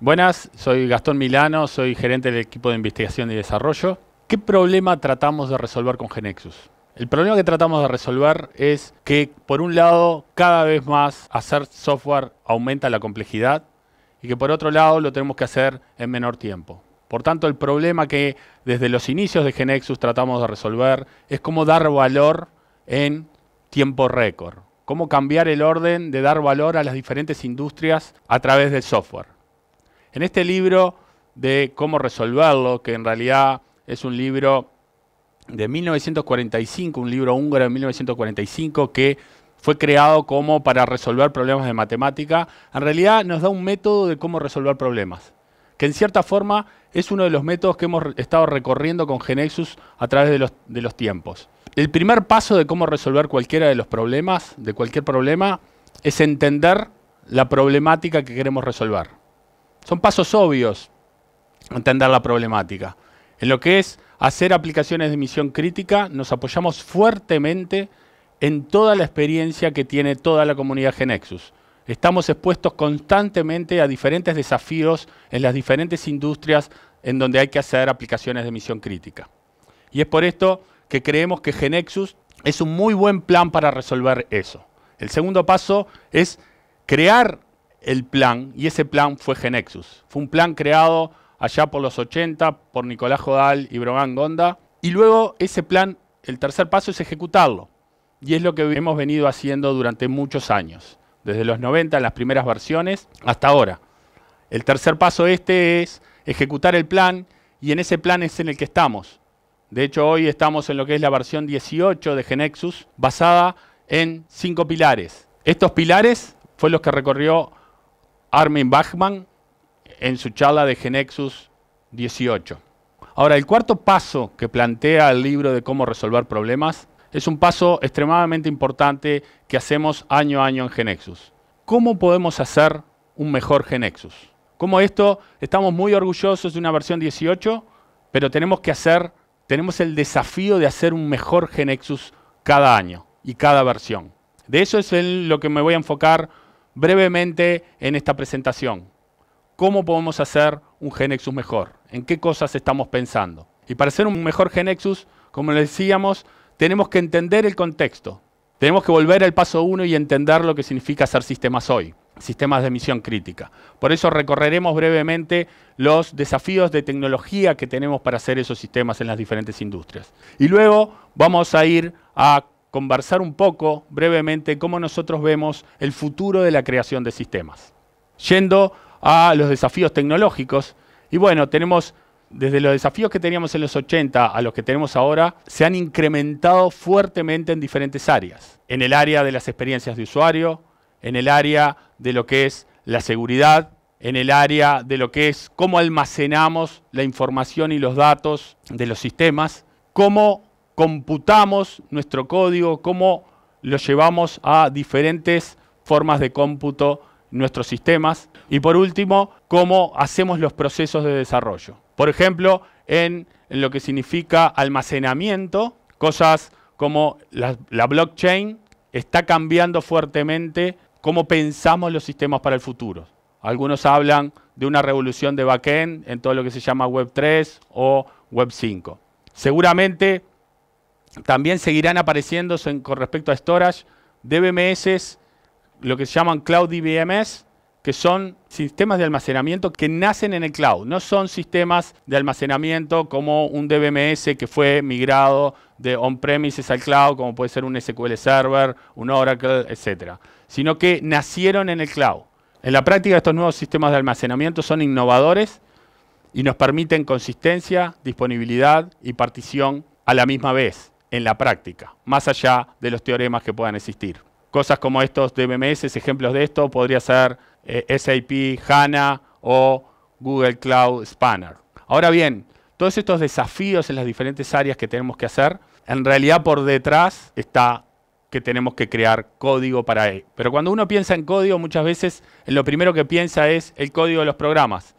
Buenas, soy Gastón Milano, soy gerente del equipo de investigación y desarrollo. ¿Qué problema tratamos de resolver con Genexus? El problema que tratamos de resolver es que, por un lado, cada vez más hacer software aumenta la complejidad y que, por otro lado, lo tenemos que hacer en menor tiempo. Por tanto, el problema que desde los inicios de Genexus tratamos de resolver es cómo dar valor en tiempo récord, cómo cambiar el orden de dar valor a las diferentes industrias a través del software. En este libro de cómo resolverlo, que en realidad es un libro de 1945, un libro húngaro de 1945 que fue creado como para resolver problemas de matemática, en realidad nos da un método de cómo resolver problemas, que en cierta forma es uno de los métodos que hemos estado recorriendo con Genexus a través de los, de los tiempos. El primer paso de cómo resolver cualquiera de los problemas, de cualquier problema, es entender la problemática que queremos resolver. Son pasos obvios entender la problemática. En lo que es hacer aplicaciones de misión crítica, nos apoyamos fuertemente en toda la experiencia que tiene toda la comunidad Genexus. Estamos expuestos constantemente a diferentes desafíos en las diferentes industrias en donde hay que hacer aplicaciones de misión crítica. Y es por esto que creemos que Genexus es un muy buen plan para resolver eso. El segundo paso es crear el plan, y ese plan fue Genexus. Fue un plan creado allá por los 80 por Nicolás Jodal y Brogan Gonda, y luego ese plan, el tercer paso es ejecutarlo, y es lo que hemos venido haciendo durante muchos años, desde los 90 las primeras versiones hasta ahora. El tercer paso este es ejecutar el plan, y en ese plan es en el que estamos. De hecho, hoy estamos en lo que es la versión 18 de Genexus, basada en cinco pilares. Estos pilares fue los que recorrió Armin Bachman en su charla de Genexus 18. Ahora, el cuarto paso que plantea el libro de cómo resolver problemas es un paso extremadamente importante que hacemos año a año en Genexus. ¿Cómo podemos hacer un mejor Genexus? Como esto, estamos muy orgullosos de una versión 18, pero tenemos que hacer, tenemos el desafío de hacer un mejor Genexus cada año y cada versión. De eso es en lo que me voy a enfocar brevemente en esta presentación. ¿Cómo podemos hacer un Genexus mejor? ¿En qué cosas estamos pensando? Y para hacer un mejor Genexus, como le decíamos, tenemos que entender el contexto. Tenemos que volver al paso 1 y entender lo que significa hacer sistemas hoy, sistemas de emisión crítica. Por eso recorreremos brevemente los desafíos de tecnología que tenemos para hacer esos sistemas en las diferentes industrias. Y luego vamos a ir a conversar un poco brevemente cómo nosotros vemos el futuro de la creación de sistemas. Yendo a los desafíos tecnológicos, y bueno, tenemos desde los desafíos que teníamos en los 80 a los que tenemos ahora, se han incrementado fuertemente en diferentes áreas. En el área de las experiencias de usuario, en el área de lo que es la seguridad, en el área de lo que es cómo almacenamos la información y los datos de los sistemas, cómo computamos nuestro código, cómo lo llevamos a diferentes formas de cómputo nuestros sistemas y por último, cómo hacemos los procesos de desarrollo. Por ejemplo, en lo que significa almacenamiento, cosas como la, blockchain está cambiando fuertemente cómo pensamos los sistemas para el futuro. Algunos hablan de una revolución de backend en todo lo que se llama Web 3 o Web 5. Seguramente también seguirán apareciendo con respecto a storage DBMS, lo que se llaman Cloud DBMS, que son sistemas de almacenamiento que nacen en el cloud, no son sistemas de almacenamiento como un DBMS que fue migrado de on-premises al cloud, como puede ser un SQL Server, un Oracle, etc. Sino que nacieron en el cloud. En la práctica estos nuevos sistemas de almacenamiento son innovadores y nos permiten consistencia, disponibilidad y partición a la misma vez en la práctica, más allá de los teoremas que puedan existir. Cosas como estos DBMS, ejemplos de esto, podría ser eh, SAP HANA o Google Cloud Spanner. Ahora bien, todos estos desafíos en las diferentes áreas que tenemos que hacer, en realidad por detrás está que tenemos que crear código para él. Pero cuando uno piensa en código, muchas veces lo primero que piensa es el código de los programas,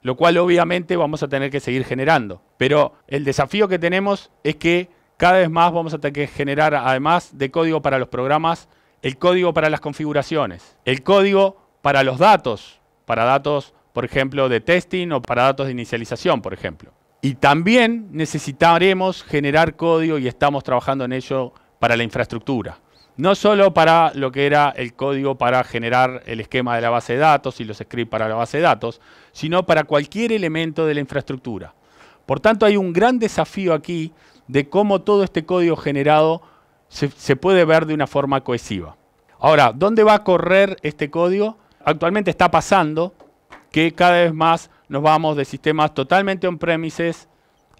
lo cual obviamente vamos a tener que seguir generando. Pero el desafío que tenemos es que cada vez más vamos a tener que generar, además de código para los programas, el código para las configuraciones, el código para los datos, para datos, por ejemplo, de testing o para datos de inicialización, por ejemplo. Y también necesitaremos generar código y estamos trabajando en ello para la infraestructura. No solo para lo que era el código para generar el esquema de la base de datos y los scripts para la base de datos, sino para cualquier elemento de la infraestructura. Por tanto, hay un gran desafío aquí de cómo todo este código generado se, puede ver de una forma cohesiva. Ahora, ¿dónde va a correr este código? Actualmente está pasando que cada vez más nos vamos de sistemas totalmente on-premises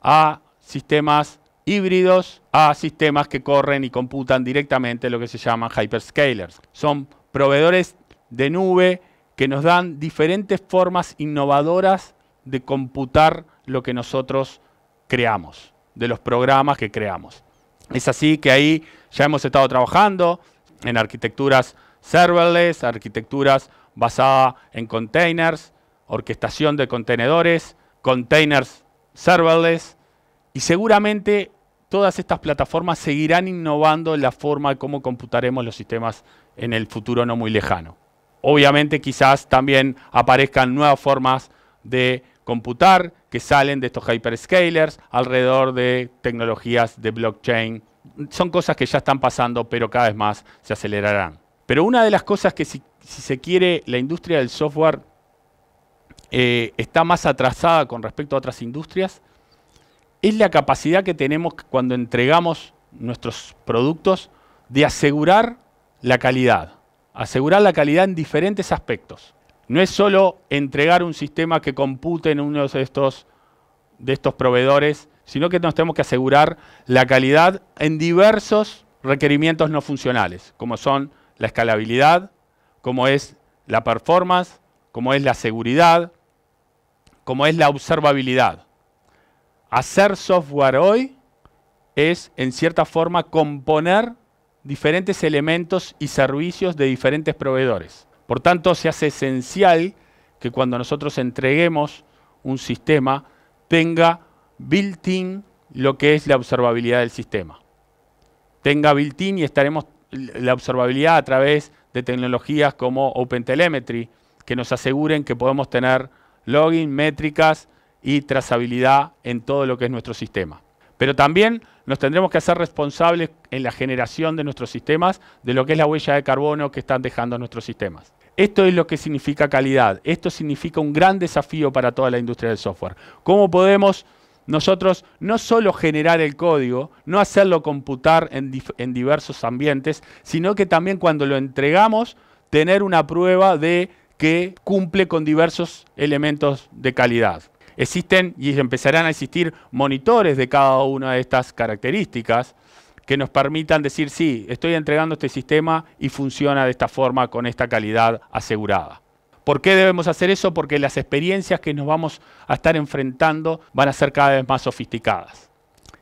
a sistemas híbridos a sistemas que corren y computan directamente lo que se llaman hyperscalers. Son proveedores de nube que nos dan diferentes formas innovadoras de computar lo que nosotros creamos de los programas que creamos. Es así que ahí ya hemos estado trabajando en arquitecturas serverless, arquitecturas basadas en containers, orquestación de contenedores, containers serverless y seguramente todas estas plataformas seguirán innovando la forma de cómo computaremos los sistemas en el futuro no muy lejano. Obviamente quizás también aparezcan nuevas formas de computar que salen de estos hyperscalers alrededor de tecnologías de blockchain. Son cosas que ya están pasando, pero cada vez más se acelerarán. Pero una de las cosas que si, se quiere la industria del software eh, está más atrasada con respecto a otras industrias es la capacidad que tenemos cuando entregamos nuestros productos de asegurar la calidad, asegurar la calidad en diferentes aspectos. No es solo entregar un sistema que compute en uno de estos, de estos proveedores, sino que nos tenemos que asegurar la calidad en diversos requerimientos no funcionales, como son la escalabilidad, como es la performance, como es la seguridad, como es la observabilidad. Hacer software hoy es, en cierta forma, componer diferentes elementos y servicios de diferentes proveedores. Por tanto, se hace esencial que cuando nosotros entreguemos un sistema, tenga built-in lo que es la observabilidad del sistema. Tenga built-in y estaremos la observabilidad a través de tecnologías como OpenTelemetry, que nos aseguren que podemos tener login, métricas y trazabilidad en todo lo que es nuestro sistema. Pero también nos tendremos que hacer responsables en la generación de nuestros sistemas de lo que es la huella de carbono que están dejando nuestros sistemas. Esto es lo que significa calidad. Esto significa un gran desafío para toda la industria del software. ¿Cómo podemos nosotros no solo generar el código, no hacerlo computar en, diversos ambientes, sino que también cuando lo entregamos, tener una prueba de que cumple con diversos elementos de calidad. Existen y empezarán a existir monitores de cada una de estas características que nos permitan decir, sí, estoy entregando este sistema y funciona de esta forma, con esta calidad asegurada. ¿Por qué debemos hacer eso? Porque las experiencias que nos vamos a estar enfrentando van a ser cada vez más sofisticadas.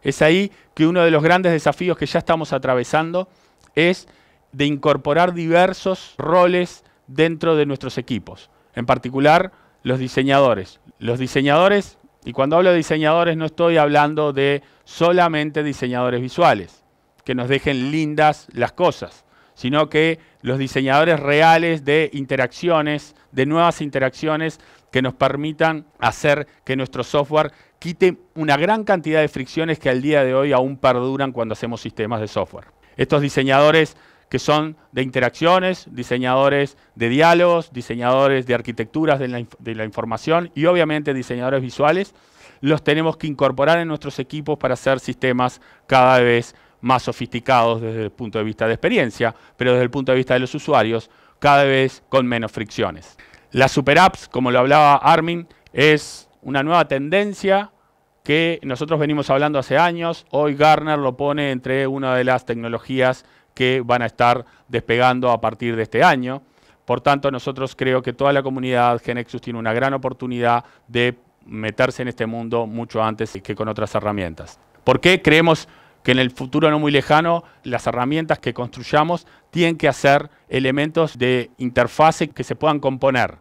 Es ahí que uno de los grandes desafíos que ya estamos atravesando es de incorporar diversos roles dentro de nuestros equipos, en particular los diseñadores. Los diseñadores, y cuando hablo de diseñadores no estoy hablando de solamente diseñadores visuales, que nos dejen lindas las cosas, sino que los diseñadores reales de interacciones, de nuevas interacciones que nos permitan hacer que nuestro software quite una gran cantidad de fricciones que al día de hoy aún perduran cuando hacemos sistemas de software. Estos diseñadores que son de interacciones, diseñadores de diálogos, diseñadores de arquitecturas de la, información y obviamente diseñadores visuales, los tenemos que incorporar en nuestros equipos para hacer sistemas cada vez más sofisticados desde el punto de vista de experiencia, pero desde el punto de vista de los usuarios, cada vez con menos fricciones. Las super apps, como lo hablaba Armin, es una nueva tendencia que nosotros venimos hablando hace años. Hoy Garner lo pone entre una de las tecnologías que van a estar despegando a partir de este año. Por tanto, nosotros creo que toda la comunidad Genexus tiene una gran oportunidad de meterse en este mundo mucho antes que con otras herramientas. ¿Por qué creemos que en el futuro no muy lejano las herramientas que construyamos tienen que hacer elementos de interfase que se puedan componer.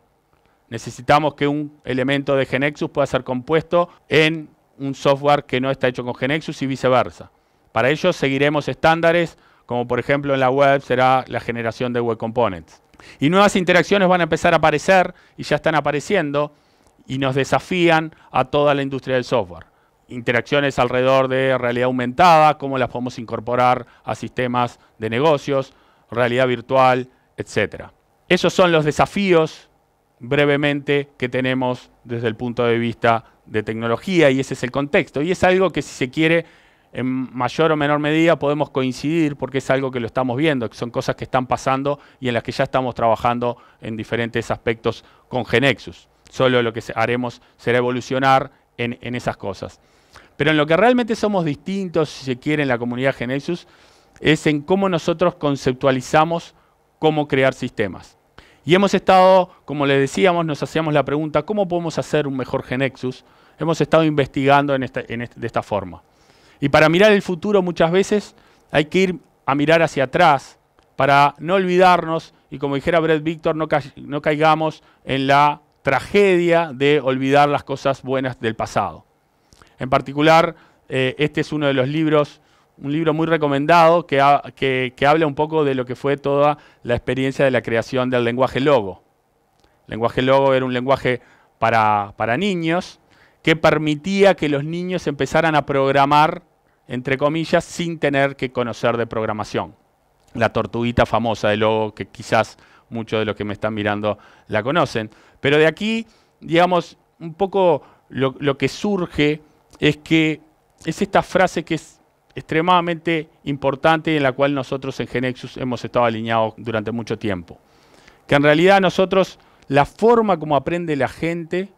Necesitamos que un elemento de Genexus pueda ser compuesto en un software que no está hecho con Genexus y viceversa. Para ello seguiremos estándares, como por ejemplo en la web será la generación de web components. Y nuevas interacciones van a empezar a aparecer y ya están apareciendo y nos desafían a toda la industria del software interacciones alrededor de realidad aumentada, cómo las podemos incorporar a sistemas de negocios, realidad virtual, etc. Esos son los desafíos brevemente que tenemos desde el punto de vista de tecnología y ese es el contexto. Y es algo que si se quiere, en mayor o menor medida podemos coincidir porque es algo que lo estamos viendo, que son cosas que están pasando y en las que ya estamos trabajando en diferentes aspectos con Genexus. Solo lo que haremos será evolucionar en esas cosas. Pero en lo que realmente somos distintos, si se quiere, en la comunidad GeneXus, es en cómo nosotros conceptualizamos cómo crear sistemas. Y hemos estado, como les decíamos, nos hacíamos la pregunta, ¿cómo podemos hacer un mejor Genexus? Hemos estado investigando este, este, de esta forma. Y para mirar el futuro muchas veces hay que ir a mirar hacia atrás para no olvidarnos y como dijera Brett Victor, no caigamos en la tragedia de olvidar las cosas buenas del pasado. En particular, eh, este es uno de los libros, un libro muy recomendado que, habla un poco de lo que fue toda la experiencia de la creación del lenguaje logo. El lenguaje logo era un lenguaje para, niños que permitía que los niños empezaran a programar, entre comillas, sin tener que conocer de programación. La tortuguita famosa de logo que quizás muchos de los que me están mirando la conocen. Pero de aquí, digamos, un poco lo que surge es que es esta frase que es extremadamente importante y en la cual nosotros en Genexus hemos estado alineados durante mucho tiempo. Que en realidad nosotros, la forma como aprende la gente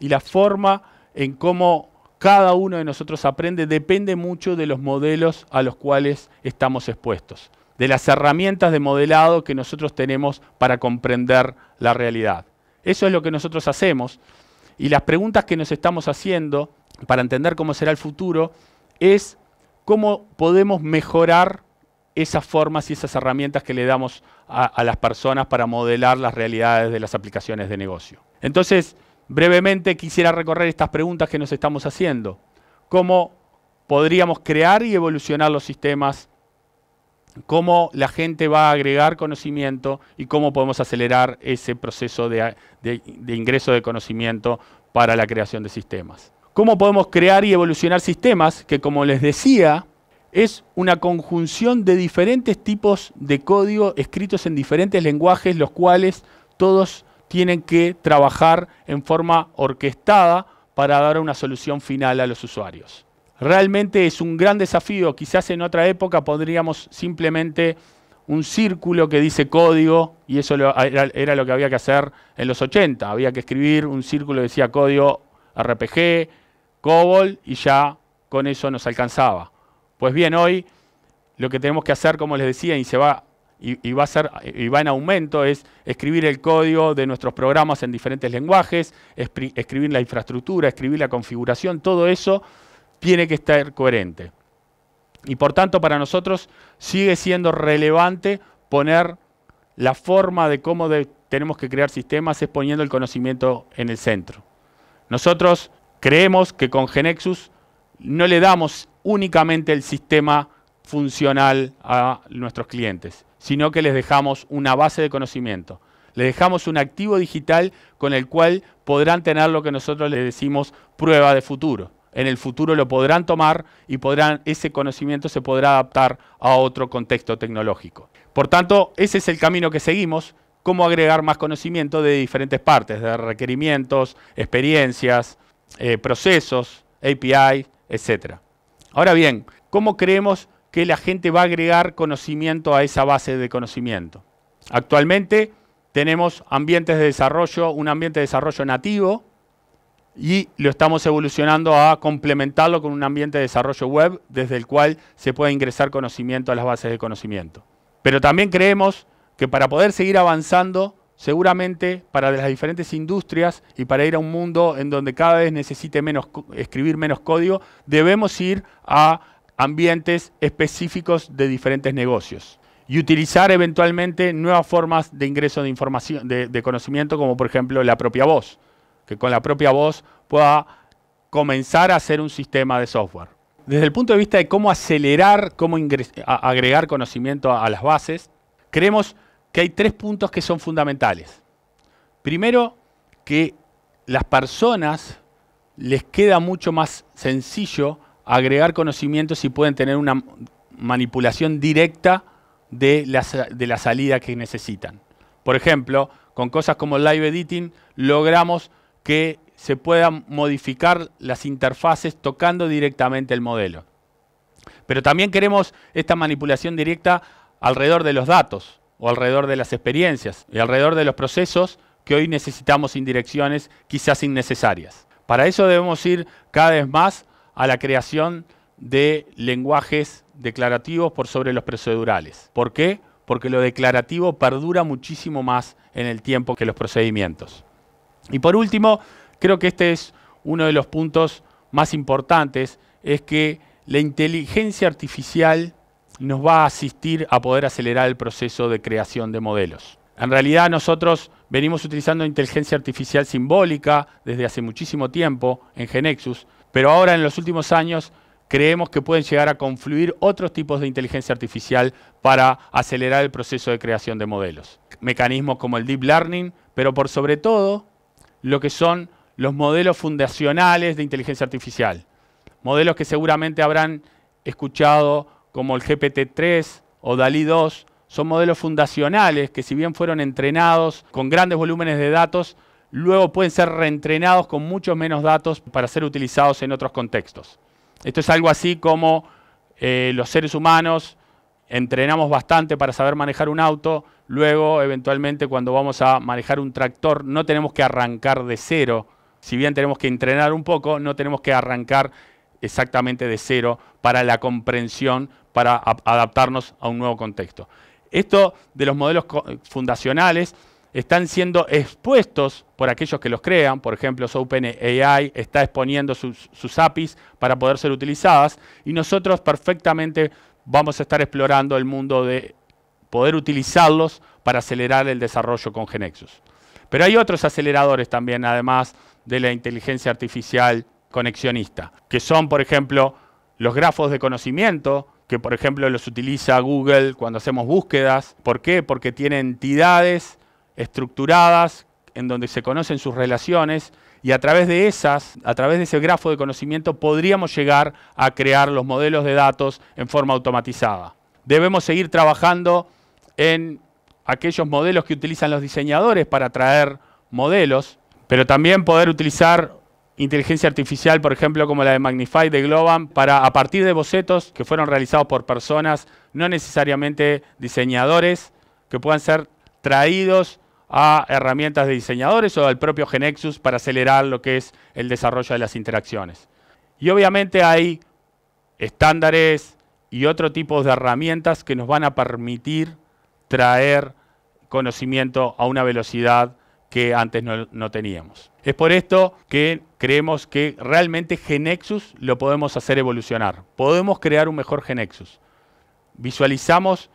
y la forma en cómo cada uno de nosotros aprende depende mucho de los modelos a los cuales estamos expuestos, de las herramientas de modelado que nosotros tenemos para comprender la realidad. Eso es lo que nosotros hacemos y las preguntas que nos estamos haciendo para entender cómo será el futuro, es cómo podemos mejorar esas formas y esas herramientas que le damos a, las personas para modelar las realidades de las aplicaciones de negocio. Entonces, brevemente quisiera recorrer estas preguntas que nos estamos haciendo. ¿Cómo podríamos crear y evolucionar los sistemas? ¿Cómo la gente va a agregar conocimiento y cómo podemos acelerar ese proceso de ingreso de conocimiento para la creación de sistemas? cómo podemos crear y evolucionar sistemas que, como les decía, es una conjunción de diferentes tipos de código escritos en diferentes lenguajes, los cuales todos tienen que trabajar en forma orquestada para dar una solución final a los usuarios. Realmente es un gran desafío, quizás en otra época podríamos simplemente un círculo que dice código, y eso era lo que había que hacer en los 80, había que escribir un círculo que decía código RPG, COBOL y ya con eso nos alcanzaba. Pues bien, hoy lo que tenemos que hacer, como les decía, y se va y, va a ser, y, va en aumento es escribir el código de nuestros programas en diferentes lenguajes, escribir la infraestructura, escribir la configuración, todo eso tiene que estar coherente. Y por tanto para nosotros sigue siendo relevante poner la forma de cómo tenemos que crear sistemas es poniendo el conocimiento en el centro. Nosotros Creemos que con Genexus no le damos únicamente el sistema funcional a nuestros clientes, sino que les dejamos una base de conocimiento. Les dejamos un activo digital con el cual podrán tener lo que nosotros les decimos prueba de futuro. En el futuro lo podrán tomar y podrán, ese conocimiento se podrá adaptar a otro contexto tecnológico. Por tanto, ese es el camino que seguimos, cómo agregar más conocimiento de diferentes partes, de requerimientos, experiencias, eh, procesos, API, etc. Ahora bien, ¿cómo creemos que la gente va a agregar conocimiento a esa base de conocimiento? Actualmente tenemos ambientes de desarrollo, un ambiente de desarrollo nativo y lo estamos evolucionando a complementarlo con un ambiente de desarrollo web desde el cual se puede ingresar conocimiento a las bases de conocimiento. Pero también creemos que para poder seguir avanzando seguramente para las diferentes industrias y para ir a un mundo en donde cada vez necesite menos escribir menos código, debemos ir a ambientes específicos de diferentes negocios y utilizar eventualmente nuevas formas de ingreso de información de, conocimiento como por ejemplo la propia voz, que con la propia voz pueda comenzar a hacer un sistema de software. Desde el punto de vista de cómo acelerar, cómo agregar conocimiento a las bases, creemos que hay tres puntos que son fundamentales. Primero, que las personas les queda mucho más sencillo agregar conocimientos y pueden tener una manipulación directa de de la salida que necesitan. Por ejemplo, con cosas como live editing logramos que se puedan modificar las interfaces tocando directamente el modelo. Pero también queremos esta manipulación directa alrededor de los datos o alrededor de las experiencias y alrededor de los procesos que hoy necesitamos sin direcciones quizás innecesarias. Para eso debemos ir cada vez más a la creación de lenguajes declarativos por sobre los procedurales. ¿Por qué? Porque lo declarativo perdura muchísimo más en el tiempo que los procedimientos. Y por último, creo que este es uno de los puntos más importantes, es que la inteligencia artificial nos va a asistir a poder acelerar el proceso de creación de modelos. En realidad nosotros venimos utilizando inteligencia artificial simbólica desde hace muchísimo tiempo en Genexus, pero ahora en los últimos años creemos que pueden llegar a confluir otros tipos de inteligencia artificial para acelerar el proceso de creación de modelos. Mecanismos como el deep learning, pero por sobre todo lo que son los modelos fundacionales de inteligencia artificial. Modelos que seguramente habrán escuchado como el GPT-3 o DALI 2 son modelos fundacionales que si bien fueron entrenados con grandes volúmenes de datos, luego pueden ser reentrenados con muchos menos datos para ser utilizados en otros contextos. Esto es algo así como eh, los seres humanos entrenamos bastante para saber manejar un auto, luego eventualmente cuando vamos a manejar un tractor no tenemos que arrancar de cero, si bien tenemos que entrenar un poco, no tenemos que arrancar exactamente de cero para la comprensión, para adaptarnos a un nuevo contexto. Esto de los modelos fundacionales están siendo expuestos por aquellos que los crean, por ejemplo, OpenAI está exponiendo sus, sus APIs para poder ser utilizadas y nosotros perfectamente vamos a estar explorando el mundo de poder utilizarlos para acelerar el desarrollo con Genexus. Pero hay otros aceleradores también, además de la inteligencia artificial conexionista, que son, por ejemplo, los grafos de conocimiento, que por ejemplo los utiliza Google cuando hacemos búsquedas. ¿Por qué? Porque tiene entidades estructuradas en donde se conocen sus relaciones y a través de esas, a través de ese grafo de conocimiento, podríamos llegar a crear los modelos de datos en forma automatizada. Debemos seguir trabajando en aquellos modelos que utilizan los diseñadores para traer modelos, pero también poder utilizar inteligencia artificial, por ejemplo, como la de Magnify de Globan, para a partir de bocetos que fueron realizados por personas, no necesariamente diseñadores, que puedan ser traídos a herramientas de diseñadores o al propio Genexus para acelerar lo que es el desarrollo de las interacciones. Y obviamente hay estándares y otro tipo de herramientas que nos van a permitir traer conocimiento a una velocidad que antes no, teníamos. Es por esto que creemos que realmente Genexus lo podemos hacer evolucionar. Podemos crear un mejor Genexus. Visualizamos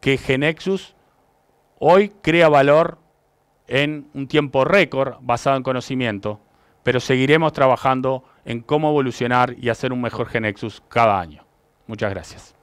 que Genexus hoy crea valor en un tiempo récord basado en conocimiento, pero seguiremos trabajando en cómo evolucionar y hacer un mejor Genexus cada año. Muchas gracias.